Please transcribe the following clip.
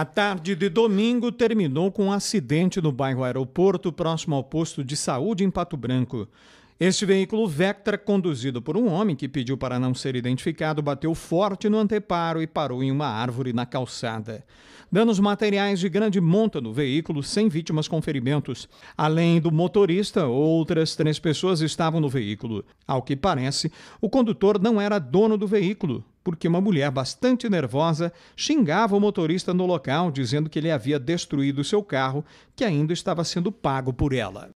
A tarde de domingo terminou com um acidente no bairro Aeroporto, próximo ao posto de saúde em Pato Branco. Este veículo Vectra, conduzido por um homem que pediu para não ser identificado, bateu forte no anteparo e parou em uma árvore na calçada. Danos materiais de grande monta no veículo, sem vítimas com ferimentos. Além do motorista, outras três pessoas estavam no veículo. Ao que parece, o condutor não era dono do veículo porque uma mulher bastante nervosa xingava o motorista no local, dizendo que ele havia destruído seu carro, que ainda estava sendo pago por ela.